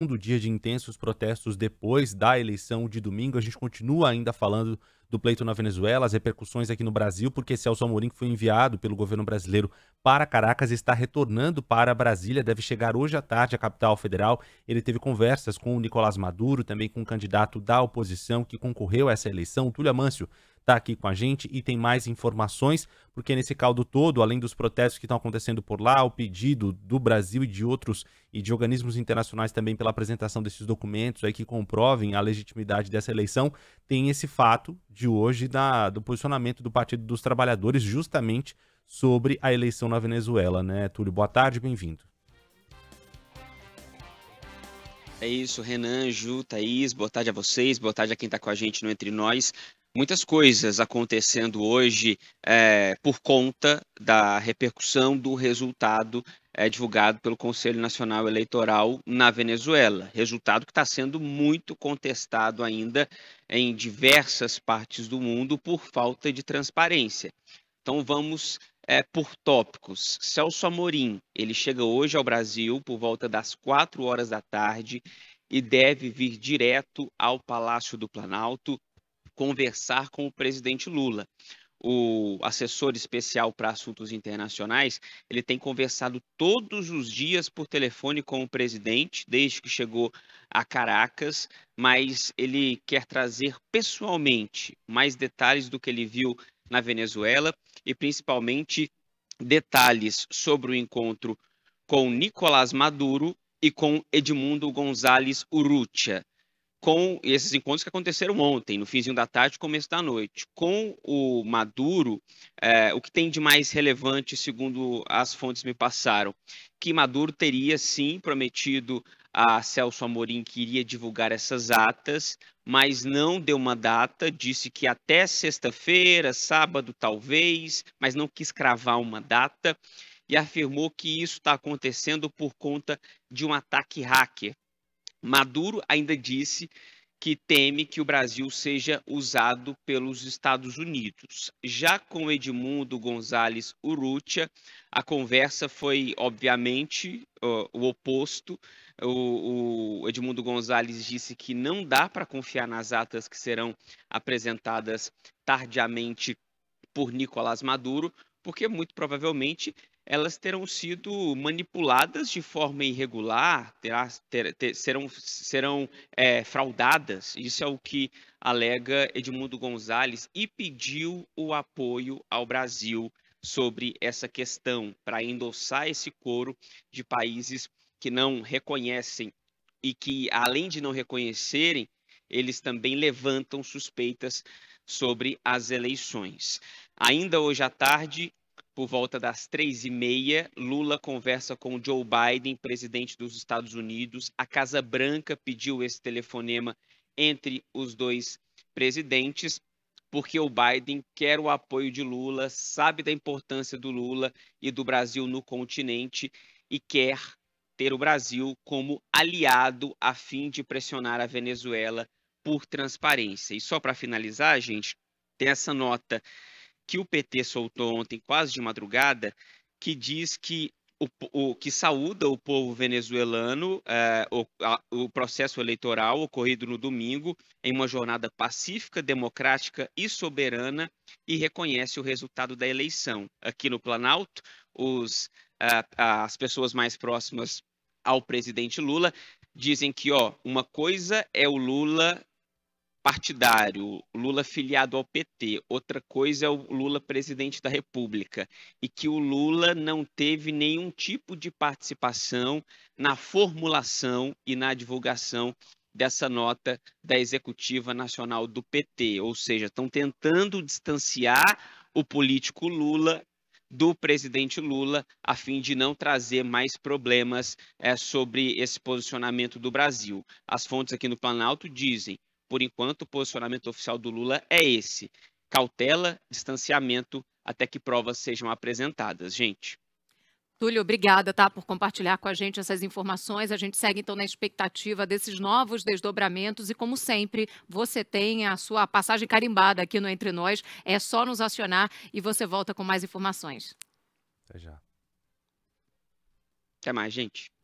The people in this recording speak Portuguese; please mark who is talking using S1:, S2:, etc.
S1: segundo dia de intensos protestos depois da eleição de domingo. A gente continua ainda falando do pleito na Venezuela, as repercussões aqui no Brasil, porque Celso Amorim, que foi enviado pelo governo brasileiro para Caracas, está retornando para Brasília, deve chegar hoje à tarde à capital federal. Ele teve conversas com o Nicolás Maduro, também com o um candidato da oposição que concorreu a essa eleição, Túlio Amâncio, está aqui com a gente e tem mais informações, porque nesse caldo todo, além dos protestos que estão acontecendo por lá, o pedido do Brasil e de outros e de organismos internacionais também pela apresentação desses documentos aí que comprovem a legitimidade dessa eleição, tem esse fato de hoje da, do posicionamento do Partido dos Trabalhadores justamente sobre a eleição na Venezuela, né, Túlio? Boa tarde, bem-vindo.
S2: É isso, Renan, Ju, Thaís, boa tarde a vocês, boa tarde a quem está com a gente no Entre Nós muitas coisas acontecendo hoje é, por conta da repercussão do resultado é, divulgado pelo Conselho Nacional Eleitoral na Venezuela. Resultado que está sendo muito contestado ainda em diversas partes do mundo por falta de transparência. Então vamos é, por tópicos. Celso Amorim, ele chega hoje ao Brasil por volta das 4 horas da tarde e deve vir direto ao Palácio do Planalto conversar com o presidente Lula. O assessor especial para assuntos internacionais, ele tem conversado todos os dias por telefone com o presidente desde que chegou a Caracas, mas ele quer trazer pessoalmente mais detalhes do que ele viu na Venezuela e principalmente detalhes sobre o encontro com Nicolás Maduro e com Edmundo Gonzalez Urrutia com esses encontros que aconteceram ontem, no finzinho da tarde, começo da noite, com o Maduro, é, o que tem de mais relevante, segundo as fontes me passaram, que Maduro teria sim prometido a Celso Amorim que iria divulgar essas atas, mas não deu uma data, disse que até sexta-feira, sábado talvez, mas não quis cravar uma data e afirmou que isso está acontecendo por conta de um ataque hacker Maduro ainda disse que teme que o Brasil seja usado pelos Estados Unidos. Já com Edmundo Gonzalez Urrutia, a conversa foi, obviamente, uh, o oposto. O, o, Edmundo Gonzalez disse que não dá para confiar nas atas que serão apresentadas tardiamente por Nicolás Maduro, porque muito provavelmente elas terão sido manipuladas de forma irregular, terá, ter, ter, serão, serão é, fraudadas. Isso é o que alega Edmundo Gonzalez e pediu o apoio ao Brasil sobre essa questão, para endossar esse coro de países que não reconhecem e que, além de não reconhecerem, eles também levantam suspeitas sobre as eleições. Ainda hoje à tarde, por volta das três e meia, Lula conversa com Joe Biden, presidente dos Estados Unidos. A Casa Branca pediu esse telefonema entre os dois presidentes, porque o Biden quer o apoio de Lula, sabe da importância do Lula e do Brasil no continente e quer ter o Brasil como aliado a fim de pressionar a Venezuela por transparência. E só para finalizar, gente, tem essa nota que o PT soltou ontem, quase de madrugada, que diz que o, o, que saúda o povo venezuelano eh, o, a, o, processo eleitoral ocorrido no domingo em uma jornada pacífica, democrática e soberana e reconhece o resultado da eleição. Aqui no Planalto, os, as pessoas mais próximas ao presidente Lula dizem que ó, uma coisa é o Lula partidário, Lula filiado ao PT, outra coisa é o Lula presidente da República, e que o Lula não teve nenhum tipo de participação na formulação e na divulgação dessa nota da Executiva Nacional do PT, ou seja, estão tentando distanciar o político Lula do presidente Lula, a fim de não trazer mais problemas é, sobre esse posicionamento do Brasil. As fontes aqui no Planalto dizem por enquanto, o posicionamento oficial do Lula é esse: cautela, distanciamento, até que provas sejam apresentadas, gente. Túlio, obrigada, tá, por compartilhar com a gente essas informações. A gente segue então na expectativa desses novos desdobramentos e, como sempre, você tem a sua passagem carimbada aqui no Entre Nós. É só nos acionar e você volta com mais informações. Até já. Até mais, gente.